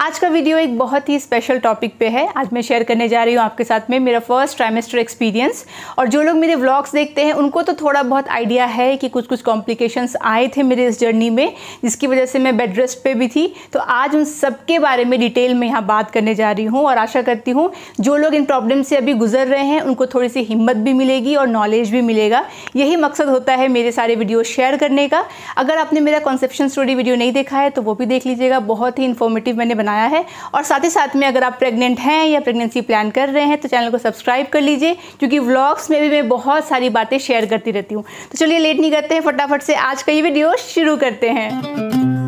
आज का वीडियो एक बहुत ही स्पेशल टॉपिक पे है आज मैं शेयर करने जा रही हूँ आपके साथ में मेरा फर्स्ट ट्राइमेस्टर एक्सपीरियंस और जो लोग मेरे व्लॉग्स देखते हैं उनको तो थोड़ा बहुत आइडिया है कि कुछ कुछ कॉम्प्लिकेशंस आए थे मेरे इस जर्नी में जिसकी वजह से मैं बेड रेस्ट पे भी थी तो आज उन सब के बारे में डिटेल में यहाँ बात करने जा रही हूँ और आशा करती हूँ जो लोग इन प्रॉब्लम से अभी गुजर रहे हैं उनको थोड़ी सी हिम्मत भी मिलेगी और नॉलेज भी मिलेगा यही मकसद होता है मेरे सारे वीडियो शेयर करने का अगर आपने मेरा कॉन्सेप्शन स्टोरी वीडियो नहीं देखा है तो वो भी देख लीजिएगा बहुत ही इन्फॉर्मेटिव मैंने बनाया है और साथ ही साथ में अगर आप प्रेग्नेंट हैं या प्रेगनेंसी प्लान कर रहे हैं तो चैनल को सब्सक्राइब कर लीजिए क्योंकि व्लॉग्स में भी मैं बहुत सारी बातें शेयर करती रहती हूँ तो चलिए लेट नहीं करते हैं फटाफट से आज का ये वीडियो शुरू करते हैं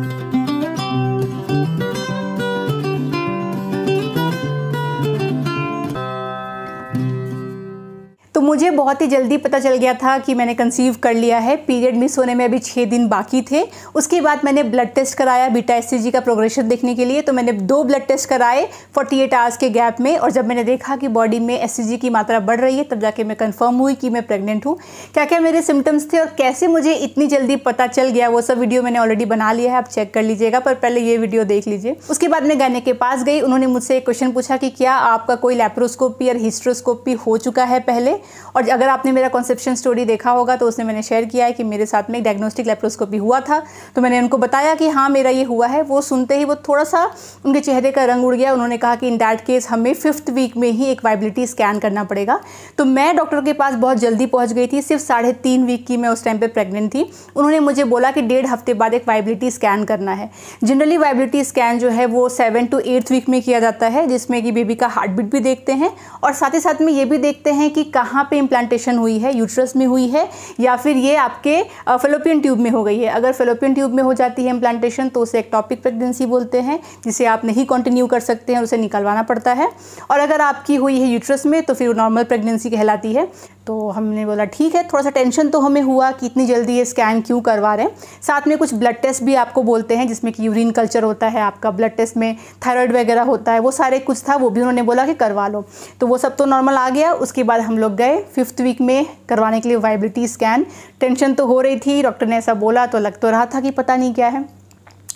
तो मुझे बहुत ही जल्दी पता चल गया था कि मैंने कंसीव कर लिया है पीरियड मिस होने में अभी छः दिन बाकी थे उसके बाद मैंने ब्लड टेस्ट कराया बीटा एस का प्रोग्रेशन देखने के लिए तो मैंने दो ब्लड टेस्ट कराए 48 आवर्स के गैप में और जब मैंने देखा कि बॉडी में एस की मात्रा बढ़ रही है तब जाके मैं कन्फर्म हुई कि मैं प्रेगनेंट हूँ क्या क्या मेरे सिम्टम्स थे और कैसे मुझे इतनी जल्दी पता चल गया वो सब वीडियो मैंने ऑलरेडी बना लिया है आप चेक कर लीजिएगा पर पहले ये वीडियो देख लीजिए उसके बाद मैं गाने के पास गई उन्होंने मुझसे एक क्वेश्चन पूछा कि क्या आपका कोई लेप्रोस्कोपी या हिस्ट्रोस्कोपी हो चुका है पहले और अगर आपने मेरा कॉन्सेप्शन स्टोरी देखा होगा तो उसने मैंने शेयर किया है कि मेरे साथ में एक डायग्नोस्टिक लेप्रोस्कोपी हुआ था तो मैंने उनको बताया कि हाँ मेरा ये हुआ है वो सुनते ही वो थोड़ा सा उनके चेहरे का रंग उड़ गया उन्होंने कहा कि इन डैट केस हमें फिफ्थ वीक में ही एक वाइबिलिटी स्कैन करना पड़ेगा तो मैं डॉक्टर के पास बहुत जल्दी पहुँच गई थी सिर्फ साढ़े वीक की मैं उस टाइम पर प्रेगनेंट थी उन्होंने मुझे बोला कि डेढ़ हफ्ते बाद एक वाइबिलिटी स्कैन करना है जनरली वाइबिलिटी स्कैन जो है वो सेवन टू एट्थ वीक में किया जाता है जिसमें कि बेबी का हार्ट बीट भी देखते हैं और साथ ही साथ में ये भी देखते हैं कि कहाँ कहाँ पे इम्प्लांटेशन हुई है यूट्रस में हुई है या फिर ये आपके फेलोपियन ट्यूब में हो गई है अगर फेलोपियन ट्यूब में हो जाती है इम्प्लांटेशन तो उसे एक टॉपिक प्रेगनेंसी बोलते हैं जिसे आप नहीं कंटिन्यू कर सकते हैं उसे निकलवाना पड़ता है और अगर आपकी हुई है यूट्रस में तो फिर नॉर्मल प्रेगनेंसी कहलाती है तो हमने बोला ठीक है थोड़ा सा टेंशन तो हमें हुआ कि इतनी जल्दी ये स्कैन क्यों करवा रहे हैं साथ में कुछ ब्लड टेस्ट भी आपको बोलते हैं जिसमें कि यूरिन कल्चर होता है आपका ब्लड टेस्ट में थायराइड वगैरह होता है वो सारे कुछ था वो भी उन्होंने बोला कि करवा लो तो वो सब तो नॉर्मल आ गया उसके बाद हम लोग गए फिफ्थ वीक में करवाने के लिए वाइबिलिटी स्कैन टेंशन तो हो रही थी डॉक्टर ने ऐसा बोला तो लग तो रहा था कि पता नहीं क्या है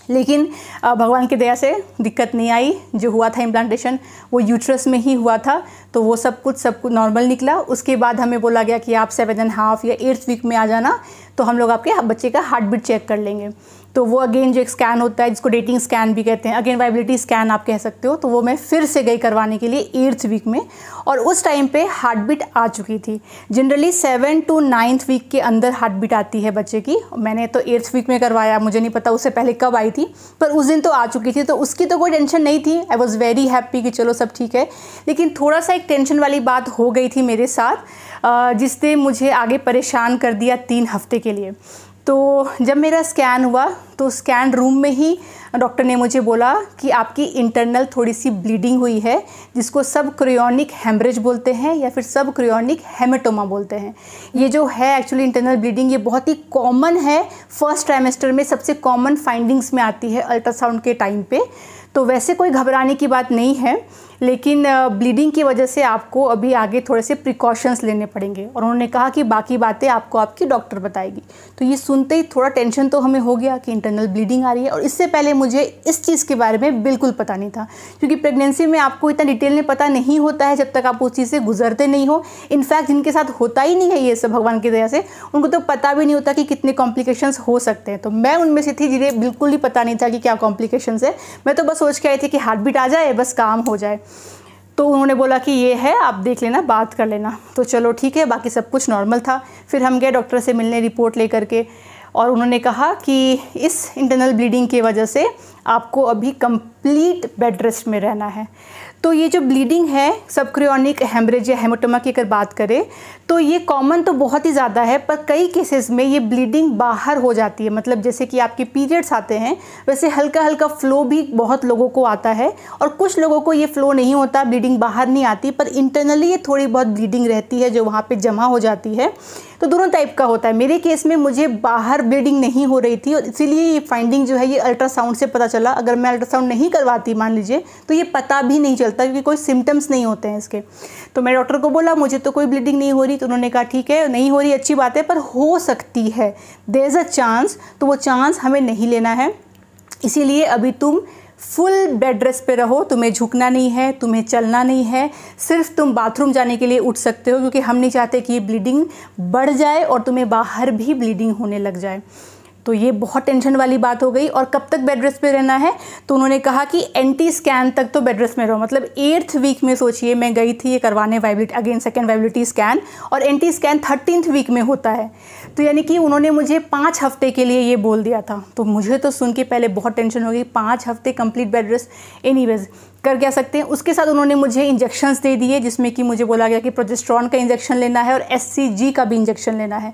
लेकिन भगवान की दया से दिक्कत नहीं आई जो हुआ था इम्प्लांटेशन वो यूट्रस में ही हुआ था तो वो सब कुछ सब कुछ नॉर्मल निकला उसके बाद हमें बोला गया कि आप सेवन एंड हाफ या एट्थ वीक में आ जाना तो हम लोग आपके बच्चे का हार्ट बीट चेक कर लेंगे तो वो अगेन जो एक स्कैन होता है जिसको डेटिंग स्कैन भी कहते हैं अगेन वाइबिलिटी स्कैन आप कह सकते हो तो वो मैं फिर से गई करवाने के लिए एट्थ वीक में और उस टाइम पे हार्ट बीट आ चुकी थी generally seven to ninth week के अंदर हार्ट बीट आती है बच्चे की मैंने तो एट्थ वीक में करवाया मुझे नहीं पता उससे पहले कब आई थी पर उस दिन तो आ चुकी थी तो उसकी तो कोई टेंशन नहीं थी आई वॉज़ वेरी हैप्पी कि चलो सब ठीक है लेकिन थोड़ा सा एक टेंशन वाली बात हो गई थी मेरे साथ जिसने मुझे आगे परेशान कर दिया तीन हफ्ते के के लिए तो जब मेरा स्कैन हुआ तो स्कैन रूम में ही डॉक्टर ने मुझे बोला कि आपकी इंटरनल थोड़ी सी ब्लीडिंग हुई है जिसको सब क्रियोनिक हेमरेज बोलते हैं या फिर सब क्रियोनिक हेमेटोमा बोलते हैं ये जो है एक्चुअली इंटरनल ब्लीडिंग ये बहुत ही कॉमन है फर्स्ट ट्राइमेस्टर में सबसे कॉमन फाइंडिंग्स में आती है अल्ट्रासाउंड के टाइम पे तो वैसे कोई घबराने की बात नहीं है लेकिन ब्लीडिंग की वजह से आपको अभी आगे थोड़े से प्रिकॉशंस लेने पड़ेंगे और उन्होंने कहा कि बाकी बातें आपको आपकी डॉक्टर बताएगी तो ये सुनते ही थोड़ा टेंशन तो हमें हो गया कि इंटर इंटरनल ब्लीडिंग आ रही है और इससे पहले मुझे इस चीज़ के बारे में बिल्कुल पता नहीं था क्योंकि प्रेगनेंसी में आपको इतना डिटेल में पता नहीं होता है जब तक आप उस चीज़ से गुजरते नहीं हो इनफैक्ट जिनके साथ होता ही नहीं है ये सब भगवान की दया से उनको तो पता भी नहीं होता कि कितने कॉम्प्लिकेशंस हो सकते हैं तो मैं उनमें से थी जिन्हें बिल्कुल ही पता नहीं था कि क्या कॉम्प्लिकेशन है मैं तो बस सोच के आई थी कि हार्ट बीट आ जाए बस काम हो जाए तो उन्होंने बोला कि ये है आप देख लेना बात कर लेना तो चलो ठीक है बाकी सब कुछ नॉर्मल था फिर हम गए डॉक्टर से मिलने रिपोर्ट लेकर के और उन्होंने कहा कि इस इंटरनल ब्लीडिंग की वजह से आपको अभी कंप्लीट बेड रेस्ट में रहना है तो ये जो ब्लीडिंग है सबक्रियोनिक हेमरेज या हेमोटोमा की अगर बात करें तो ये कॉमन तो बहुत ही ज़्यादा है पर कई केसेस में ये ब्लीडिंग बाहर हो जाती है मतलब जैसे कि आपके पीरियड्स आते हैं वैसे हल्का हल्का फ्लो भी बहुत लोगों को आता है और कुछ लोगों को ये फ्लो नहीं होता ब्लीडिंग बाहर नहीं आती पर इंटरनली ये थोड़ी बहुत ब्लीडिंग रहती है जो वहाँ पर जमा हो जाती है तो दोनों टाइप का होता है मेरे केस में मुझे बाहर ब्लीडिंग नहीं हो रही थी और इसीलिए ये फाइंडिंग जो है ये अल्ट्रासाउंड से पता चला अगर मैं अल्ट्रासाउंड नहीं करवाती मान लीजिए तो ये पता भी नहीं चल चलता क्योंकि कोई सिम्टम्स नहीं होते हैं इसके तो मैं डॉक्टर को बोला मुझे तो कोई ब्लीडिंग नहीं हो रही तो उन्होंने कहा ठीक है नहीं हो रही अच्छी बात है पर हो सकती है देर इज़ अ चांस तो वो चांस हमें नहीं लेना है इसीलिए अभी तुम फुल बेड रेस्ट पे रहो तुम्हें झुकना नहीं है तुम्हें चलना नहीं है सिर्फ तुम बाथरूम जाने के लिए उठ सकते हो क्योंकि हम नहीं चाहते कि ये ब्लीडिंग बढ़ जाए और तुम्हें बाहर भी ब्लीडिंग होने लग जाए तो ये बहुत टेंशन वाली बात हो गई और कब तक बेड रेस्ट पे रहना है तो उन्होंने कहा कि एंटी स्कैन तक तो बेड रेस्ट में रहो मतलब एट्थ वीक में सोचिए मैं गई थी ये करवाने viability again second viability scan और एंटी स्कैन थर्टीनथ वीक में होता है तो यानी कि उन्होंने मुझे पाँच हफ्ते के लिए ये बोल दिया था तो मुझे तो सुन के पहले बहुत टेंशन हो गई पाँच हफ्ते कंप्लीट बेड रेस्ट एनी कर क्या सकते हैं उसके साथ उन्होंने मुझे इंजेक्शन्स दे दिए जिसमें कि मुझे बोला गया कि प्रोजेस्ट्रॉन का इंजेक्शन लेना है और एस का भी इंजेक्शन लेना है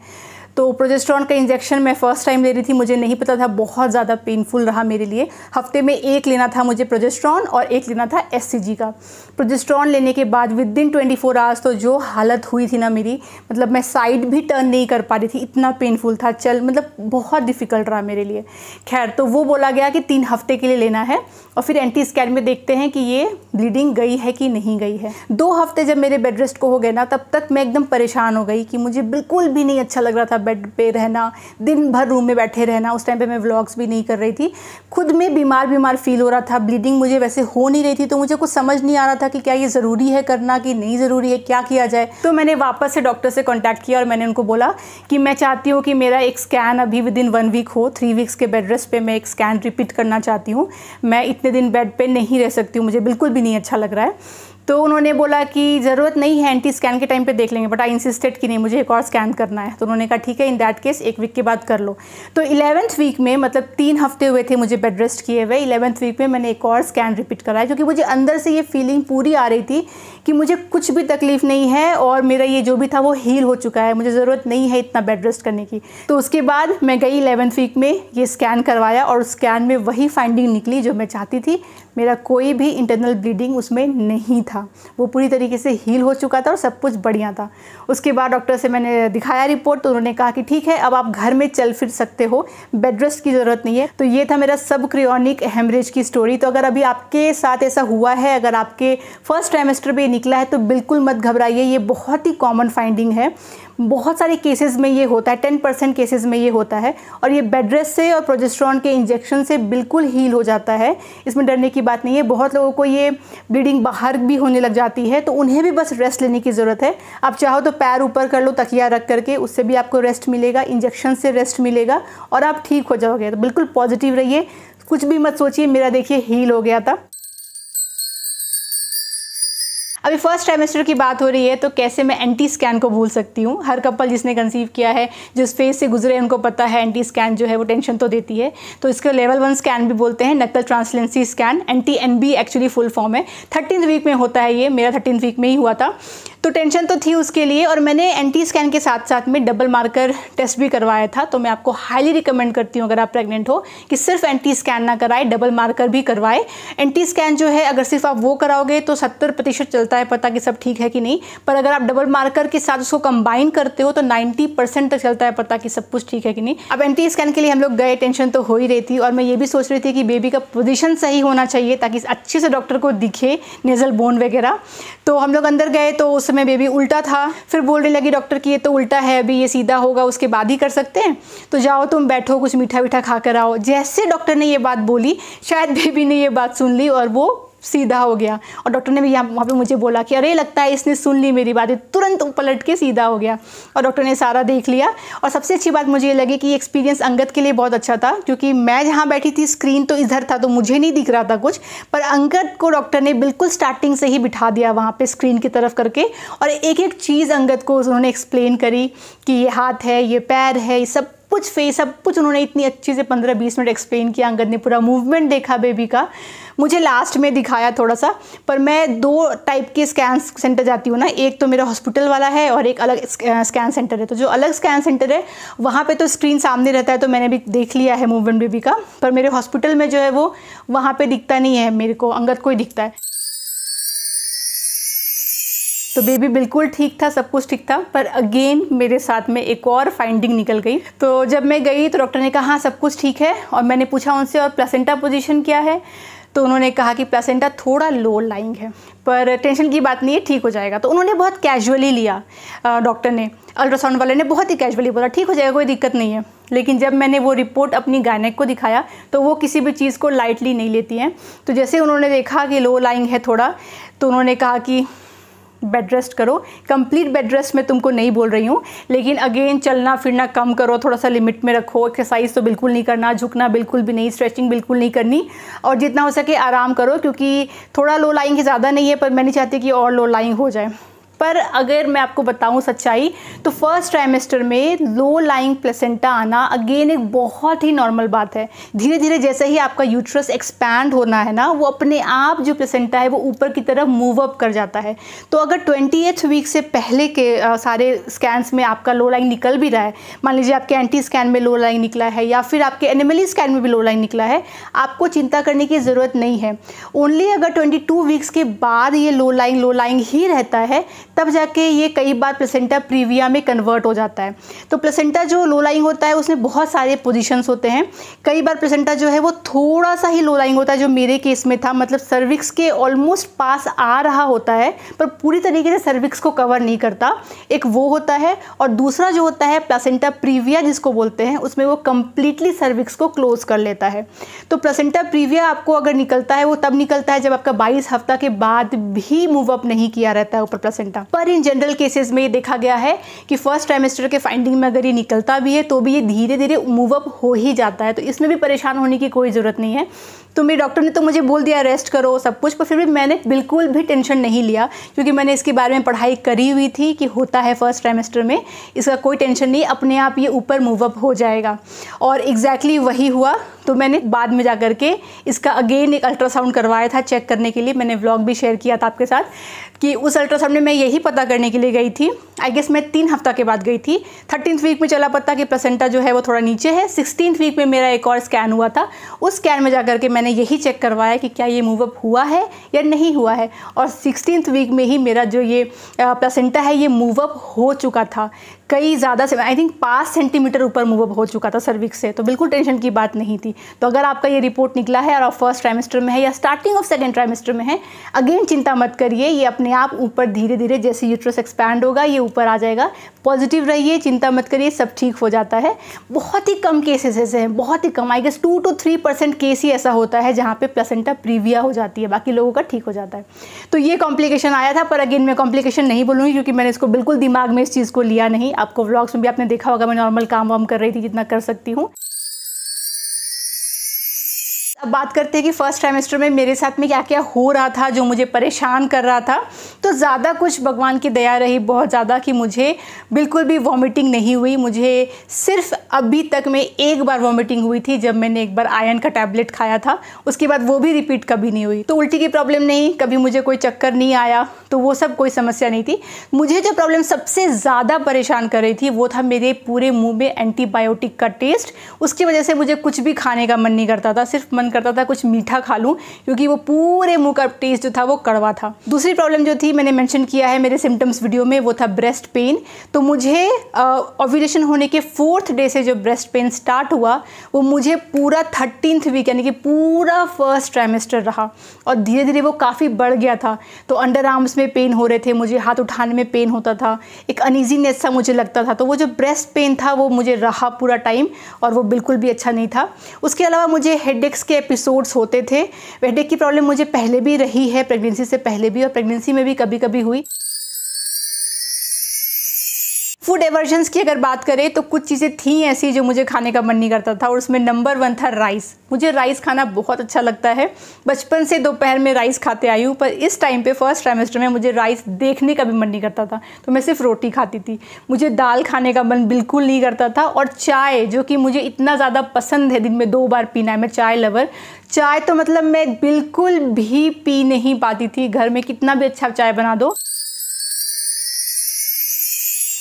तो प्रोजेस्ट्रॉन का इंजेक्शन मैं फ़र्स्ट टाइम ले रही थी मुझे नहीं पता था बहुत ज़्यादा पेनफुल रहा मेरे लिए हफ्ते में एक लेना था मुझे प्रोजेस्ट्रॉन और एक लेना था एस का प्रोजेस्ट्रॉन लेने के बाद within twenty four hours तो जो हालत हुई थी ना मेरी मतलब मैं साइड भी टर्न नहीं कर पा रही थी इतना पेनफुल था चल मतलब बहुत डिफ़िकल्ट रहा मेरे लिए खैर तो वो बोला गया कि तीन हफ्ते के लिए लेना है और फिर एंटी स्कैन में देखते हैं कि ये ब्लीडिंग गई है कि नहीं गई है दो हफ्ते जब मेरे बेड रेस्ट को हो गए ना तब तक मैं एकदम परेशान हो गई कि मुझे बिल्कुल भी नहीं अच्छा लग रहा था बेड पे रहना दिन भर रूम में बैठे रहना उस टाइम पे मैं व्लॉग्स भी नहीं कर रही थी खुद में बीमार बीमार फील हो रहा था ब्लीडिंग मुझे वैसे हो नहीं रही थी तो मुझे कुछ समझ नहीं आ रहा था कि क्या ये ज़रूरी है करना कि नहीं ज़रूरी है क्या किया जाए तो मैंने वापस से डॉक्टर से कॉन्टैक्ट किया और मैंने उनको बोला कि मैं चाहती हूँ कि मेरा एक स्कैन अभी विद इन वन वीक हो थ्री वीक्स के बेड रेस्ट पर मैं एक स्कैन रिपीट करना चाहती हूँ मैं इतने दिन बेड पर नहीं रह सकती हूँ मुझे बिल्कुल भी नहीं अच्छा लग रहा है तो उन्होंने बोला कि ज़रूरत नहीं है एंटी स्कैन के टाइम पे देख लेंगे बट आई इंसिस्टेड कि नहीं मुझे एक और स्कैन करना है तो उन्होंने कहा ठीक है इन दैट केस एक वीक के बाद कर लो तो इलेवंथ वीक में मतलब तीन हफ्ते हुए थे मुझे बेड रेस्ट किए हुए इलेवंथ वीक में मैंने एक और स्कैन रिपीट कराया क्योंकि मुझे अंदर से ये फीलिंग पूरी आ रही थी कि मुझे कुछ भी तकलीफ़ नहीं है और मेरा ये जो भी था वो हील हो चुका है मुझे ज़रूरत नहीं है इतना बेड रेस्ट करने की तो उसके बाद मैं गई इलेवंथ वीक में ये स्कैन करवाया और स्कैन में वही फाइंडिंग निकली जो मैं चाहती थी मेरा कोई भी इंटरनल ब्लीडिंग उसमें नहीं था था वो पूरी तरीके से हील हो चुका था और सब कुछ बढ़िया था उसके बाद डॉक्टर से मैंने दिखाया रिपोर्ट तो उन्होंने कहा कि ठीक है अब आप घर में चल फिर सकते हो बेड रेस्ट की ज़रूरत नहीं है तो ये था मेरा सब क्रियोनिक हेमरेज की स्टोरी तो अगर अभी आपके साथ ऐसा हुआ है अगर आपके फर्स्ट ट्राइमेस्टर भी निकला है तो बिल्कुल मत घबराइए ये बहुत ही कॉमन फाइंडिंग है बहुत सारे केसेस में ये होता है टेन परसेंट केसेज में ये होता है और ये बेडरेस से और प्रोजेस्ट्रॉन के इंजेक्शन से बिल्कुल हील हो जाता है इसमें डरने की बात नहीं है बहुत लोगों को ये ब्लीडिंग बाहर भी होने लग जाती है तो उन्हें भी बस रेस्ट लेने की ज़रूरत है आप चाहो तो पैर ऊपर कर लो तकिया रख करके उससे भी आपको रेस्ट मिलेगा इंजेक्शन से रेस्ट मिलेगा और आप ठीक हो जाओगे तो बिल्कुल पॉजिटिव रहिए कुछ भी मत सोचिए मेरा देखिए हील हो गया था अभी फर्स्ट ट्राइमेस्टर की बात हो रही है तो कैसे मैं एंटी स्कैन को भूल सकती हूँ हर कपल जिसने कंसीव किया है जिस फेज से गुजरे उनको पता है एंटी स्कैन जो है वो टेंशन तो देती है तो इसको लेवल वन स्कैन भी बोलते हैं nuchal translucency scan NT N B actually full form है थर्टीन वीक में होता है ये मेरा थर्टीन वीक में ही हुआ था तो टेंशन तो थी उसके लिए और मैंने एंटी स्कैन के साथ साथ में डबल मार्कर टेस्ट भी करवाया था तो मैं आपको हाईली रिकमेंड करती हूँ अगर आप प्रेग्नेंट हो कि सिर्फ एंटी स्कैन ना कराए डबल मार्कर भी करवाए एंटी स्कैन जो है अगर सिर्फ आप वो कराओगे तो सत्तर प्रतिशत चलता रहता है पता कि सब ठीक है कि नहीं पर अगर आप डबल मार्कर के साथ उसको कंबाइन करते हो तो नाइन्टी परसेंट तक चलता है पता कि सब कुछ ठीक है कि नहीं अब एंटी स्कैन के लिए हम लोग गए टेंशन तो हो ही रही थी और मैं ये भी सोच रही थी कि बेबी का पोजिशन सही होना चाहिए ताकि अच्छे से डॉक्टर को दिखे नेजल बोन वगैरह तो हम लोग अंदर गए तो उस समय बेबी उल्टा था फिर बोलने लगी डॉक्टर की ये तो उल्टा है अभी ये सीधा होगा उसके बाद ही कर सकते हैं तो जाओ तुम बैठो कुछ मीठा वीठा खा कर आओ जैसे डॉक्टर ने ये बात बोली शायद बेबी ने ये बात सुन ली और वो सीधा हो गया और डॉक्टर ने भी यहाँ वहाँ पे मुझे बोला कि अरे लगता है इसने सुन ली मेरी बातें तुरंत पलट के सीधा हो गया और डॉक्टर ने सारा देख लिया और सबसे अच्छी बात मुझे ये लगी कि एक्सपीरियंस अंगद के लिए बहुत अच्छा था क्योंकि मैं जहाँ बैठी थी स्क्रीन तो इधर था तो मुझे नहीं दिख रहा था कुछ पर अंगद को डॉक्टर ने बिल्कुल स्टार्टिंग से ही बिठा दिया वहाँ पर स्क्रीन की तरफ करके और एक एक चीज़ अंगद को उन्होंने एक्सप्लेन करी कि ये हाथ है ये पैर है ये सब कुछ फेस सब कुछ उन्होंने इतनी अच्छे से पंद्रह बीस मिनट एक्सप्लेन किया अंगद ने पूरा मूवमेंट देखा बेबी का मुझे लास्ट में दिखाया थोड़ा सा पर मैं दो टाइप के स्कैन सेंटर जाती हूँ ना एक तो मेरा हॉस्पिटल वाला है और एक अलग स्कैन सेंटर है तो जो अलग स्कैन सेंटर है वहाँ पे तो स्क्रीन सामने रहता है तो मैंने भी देख लिया है मूवमेंट बेबी का पर मेरे हॉस्पिटल में जो है वो वहाँ पर दिखता नहीं है मेरे को अंगद को ही दिखता है तो बेबी बिल्कुल ठीक था सब कुछ ठीक था पर अगेन मेरे साथ में एक और फाइंडिंग निकल गई तो जब मैं गई तो डॉक्टर ने कहा हाँ सब कुछ ठीक है और मैंने पूछा उनसे और प्लेसेंटा पोजीशन क्या है तो उन्होंने कहा कि प्लेसेंटा थोड़ा लो लाइंग है पर टेंशन की बात नहीं है ठीक हो जाएगा तो उन्होंने बहुत कैजुअली लिया डॉक्टर ने अल्ट्रासाउंड वाले ने बहुत ही कैजुअली बोला ठीक हो जाएगा कोई दिक्कत नहीं है लेकिन जब मैंने वो रिपोर्ट अपनी गायनेक को दिखाया तो वो किसी भी चीज़ को लाइटली नहीं लेती हैं तो जैसे उन्होंने देखा कि लो लाइंग है थोड़ा तो उन्होंने कहा कि बेड रेस्ट करो कंप्लीट बेड रेस्ट मैं तुमको नहीं बोल रही हूँ लेकिन अगेन चलना फिरना कम करो थोड़ा सा लिमिट में रखो एक्सरसाइज तो बिल्कुल नहीं करना झुकना बिल्कुल भी नहीं स्ट्रेचिंग बिल्कुल नहीं करनी और जितना हो सके आराम करो क्योंकि थोड़ा लो लाइंग ज़्यादा नहीं है पर मैं नहीं चाहती कि और लो लाइंग हो जाए पर अगर मैं आपको बताऊं सच्चाई तो फर्स्ट ट्राइमेस्टर में लो लाइंग प्लेसेंटा आना अगेन एक बहुत ही नॉर्मल बात है धीरे धीरे जैसे ही आपका यूट्रस एक्सपैंड होना है ना वो अपने आप जो प्लेसेंटा है वो ऊपर की तरफ मूव अप कर जाता है तो अगर ट्वेंटी वीक से पहले के आ, सारे स्कैन्स में आपका लो लाइंग निकल भी रहा है मान लीजिए आपके एंटी स्कैन में लो लाइंग निकला है या फिर आपके एनिमली स्कैन में भी लो लाइंग निकला है आपको चिंता करने की ज़रूरत नहीं है ओनली अगर ट्वेंटी वीक्स के बाद ये लो लाइंग लो लाइंग ही रहता है तब जाके ये कई बार प्लेसेंटा प्रीविया में कन्वर्ट हो जाता है तो प्लेसेंटा जो लो लाइंग होता है उसमें बहुत सारे पोजिशंस होते हैं कई बार प्लेसेंटा जो है वो थोड़ा सा ही लो लाइंग होता है जो मेरे केस में था मतलब सर्विक्स के ऑलमोस्ट पास आ रहा होता है पर पूरी तरीके से सर्विक्स को कवर नहीं करता एक वो होता है और दूसरा जो होता है प्लेसेंटा प्रीविया जिसको बोलते हैं उसमें वो कम्प्लीटली सर्विक्स को क्लोज कर लेता है तो प्लेसेंटा प्रीविया आपको अगर निकलता है वो तब निकलता है जब आपका बाईस हफ्ता के बाद भी मूव अप नहीं किया रहता है ऊपर प्लेसेंटा पर इन जनरल केसेस में ये देखा गया है कि फर्स्ट ट्राइमेस्टर के फाइंडिंग में अगर ये निकलता भी है तो भी ये धीरे धीरे मूवअप हो ही जाता है तो इसमें भी परेशान होने की कोई ज़रूरत नहीं है तो मेरे डॉक्टर ने तो मुझे बोल दिया रेस्ट करो सब कुछ पर फिर भी मैंने बिल्कुल भी टेंशन नहीं लिया क्योंकि मैंने इसके बारे में पढ़ाई करी हुई थी कि होता है फर्स्ट ट्राइमेस्टर में इसका कोई टेंशन नहीं अपने आप ये ऊपर मूवअप हो जाएगा और एग्जैक्टली exactly वही हुआ तो मैंने बाद में जा के इसका अगेन एक अल्ट्रासाउंड करवाया था चेक करने के लिए मैंने ब्लॉग भी शेयर किया था आपके साथ कि उस अल्ट्रासाउंड में मैं यही यही पता करने के लिए गई थी आई गेस मैं तीन हफ्ता के बाद गई थी थर्टीन वीक में चला पता कि प्लेसेंटा जो है वो थोड़ा नीचे है सिक्सटीन वीक में मेरा एक और स्कैन हुआ था उस स्कैन में जाकर के मैंने यही चेक करवाया कि क्या ये मूवअप हुआ है या नहीं हुआ है और सिक्सटीन वीक में ही मेरा जो ये प्लसेंटा है ये मूवअप हो चुका था कई ज़्यादा से आई थिंक पाँच सेंटीमीटर ऊपर मूव हो चुका था सर्विक्स से तो बिल्कुल टेंशन की बात नहीं थी तो अगर आपका ये रिपोर्ट निकला है और आप फर्स्ट ट्राइमेस्टर में है या स्टार्टिंग ऑफ सेकेंड ट्राइमेस्टर में है अगेन चिंता मत करिए ये अपने आप ऊपर धीरे धीरे जैसे यूट्रस एक्सपैंड होगा ये ऊपर आ जाएगा पॉजिटिव रहिए चिंता मत करिए सब ठीक हो जाता है बहुत ही कम केसेस ऐसे हैं बहुत ही कम I guess two to three percent case ही ऐसा होता है जहाँ पे प्लेसेंटा प्रीविया हो जाती है बाकी लोगों का ठीक हो जाता है तो ये कॉम्प्लिकेशन आया था पर अगेन मैं कॉम्प्लिकेशन नहीं बोलूँगी क्योंकि मैंने इसको बिल्कुल दिमाग में इस चीज़ को लिया नहीं आपको व्लॉग्स में भी आपने देखा होगा मैं नॉर्मल काम वाम कर रही थी जितना कर सकती हूँ अब बात करते हैं कि फ़र्स्ट ट्राइमेस्टर में मेरे साथ में क्या क्या हो रहा था जो मुझे परेशान कर रहा था तो ज़्यादा कुछ भगवान की दया रही बहुत ज़्यादा कि मुझे बिल्कुल भी वॉमिटिंग नहीं हुई मुझे सिर्फ अभी तक में एक बार वॉमिटिंग हुई थी जब मैंने एक बार आयन का टैबलेट खाया था उसके बाद वो भी रिपीट कभी नहीं हुई तो उल्टी की प्रॉब्लम नहीं कभी मुझे कोई चक्कर नहीं आया तो वो सब कोई समस्या नहीं थी मुझे जो प्रॉब्लम सबसे ज़्यादा परेशान कर रही थी वो था मेरे पूरे मुँह में एंटीबायोटिक का टेस्ट उसकी वजह से मुझे कुछ भी खाने का मन नहीं करता था सिर्फ मन करता था कुछ मीठा खा लूँ क्योंकि वो पूरे मुँह का टेस्ट जो था वो कड़वा था दूसरी प्रॉब्लम जो थी मैंने मैंशन किया है मेरे सिम्टम्स वीडियो में वो था ब्रेस्ट पेन तो मुझे ओव्यूलेशन uh, होने के फोर्थ डे से जो ब्रेस्ट पेन स्टार्ट हुआ वो मुझे पूरा थर्टीनथ वीक यानी कि पूरा फर्स्ट ट्राइमेस्टर रहा और धीरे धीरे वो काफ़ी बढ़ गया था तो अंडर आर्म्स में पेन हो रहे थे मुझे हाथ उठाने में पेन होता था एक अनइजीनेस सा मुझे लगता था तो वो जो ब्रेस्ट पेन था वो मुझे रहा पूरा टाइम और वो बिल्कुल भी अच्छा नहीं था उसके अलावा मुझे हेड के एपिसोड्स होते थे वेडेक की प्रॉब्लम मुझे पहले भी रही है प्रेगनेंसी से पहले भी और प्रेगनेंसी में भी कभी कभी हुई फूड एवर्जन्स की अगर बात करें तो कुछ चीज़ें थी ऐसी जो मुझे खाने का मन नहीं करता था और उसमें नंबर वन था राइस मुझे राइस खाना बहुत अच्छा लगता है बचपन से दोपहर में राइस खाते आई हूँ पर इस टाइम पे फर्स्ट ट्राइमेस्टर में मुझे राइस देखने का भी मन नहीं करता था तो मैं सिर्फ रोटी खाती थी मुझे दाल खाने का मन बिल्कुल नहीं करता था और चाय जो कि मुझे इतना ज़्यादा पसंद है दिन में दो बार पीना है मैं चाय लवर चाय तो मतलब मैं बिल्कुल भी पी नहीं पाती थी घर में कितना भी अच्छा चाय बना दो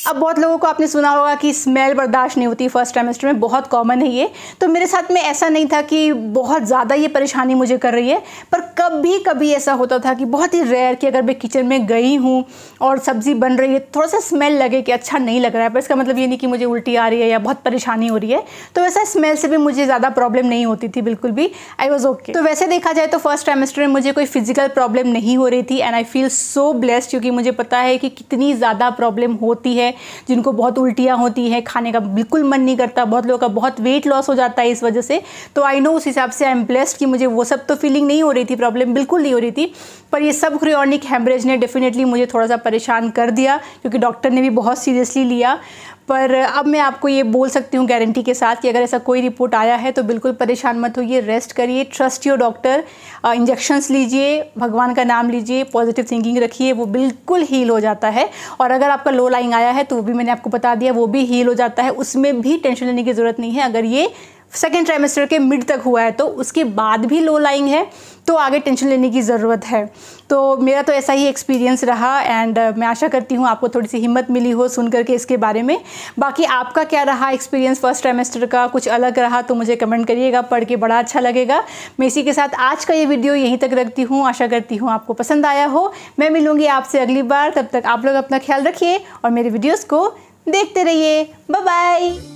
अब बहुत लोगों को आपने सुना होगा कि स्मेल बर्दाश्त नहीं होती फर्स्ट ट्रेमेस्टर में बहुत कॉमन है ये तो मेरे साथ में ऐसा नहीं था कि बहुत ज़्यादा ये परेशानी मुझे कर रही है पर कभी कभी ऐसा होता था कि बहुत ही रेयर कि अगर मैं किचन में गई हूँ और सब्ज़ी बन रही है थोड़ा सा स्मेल लगे कि अच्छा नहीं लग रहा है पर इसका मतलब ये नहीं कि मुझे उल्टी आ रही है या बहुत परेशानी हो रही है तो वैसा स्मेल से भी मुझे ज़्यादा प्रॉब्लम नहीं होती थी बिल्कुल भी आई वॉज ओके तो वैसे देखा जाए तो फर्स्ट ट्रेमेस्टर में मुझे कोई फिजिकल प्रॉब्लम नहीं हो रही थी and I feel so blessed क्योंकि मुझे पता है कि कितनी ज़्यादा प्रॉब्लम होती है जिनको बहुत उल्टियाँ होती हैं खाने का बिल्कुल मन नहीं करता बहुत लोगों का बहुत वेट लॉस हो जाता है इस वजह से तो आई नो उस हिसाब से आई एम ब्लेस्ड कि मुझे वो सब तो फीलिंग नहीं हो रही थी प्रॉब्लम बिल्कुल नहीं हो रही थी पर ये सब क्रियोनिक हेमरेज ने डेफिनेटली मुझे थोड़ा सा परेशान कर दिया क्योंकि डॉक्टर ने भी बहुत सीरियसली लिया पर अब मैं आपको ये बोल सकती हूँ गारंटी के साथ कि अगर ऐसा कोई रिपोर्ट आया है तो बिल्कुल परेशान मत होइए रेस्ट करिए ट्रस्ट योर डॉक्टर इंजेक्शंस लीजिए भगवान का नाम लीजिए पॉजिटिव थिंकिंग रखिए वो बिल्कुल हील हो जाता है और अगर आपका लो लाइंग आया है तो वो भी मैंने आपको बता दिया वो भी हील हो जाता है उसमें भी टेंशन लेने की ज़रूरत नहीं है अगर ये सेकेंड ट्राइमेस्टर के मिड तक हुआ है तो उसके बाद भी लो लाइंग है तो आगे टेंशन लेने की ज़रूरत है तो मेरा तो ऐसा ही एक्सपीरियंस रहा एंड मैं आशा करती हूँ आपको थोड़ी सी हिम्मत मिली हो सुन करके इसके बारे में बाकी आपका क्या रहा एक्सपीरियंस फर्स्ट ट्राइमेस्टर का कुछ अलग रहा तो मुझे कमेंट करिएगा पढ़ के बड़ा अच्छा लगेगा मैं इसी के साथ आज का ये वीडियो यहीं तक रखती हूँ आशा करती हूँ आपको पसंद आया हो मैं मिलूँगी आपसे अगली बार तब तक आप लोग अपना ख्याल रखिए और मेरे वीडियोज़ को देखते रहिए बाय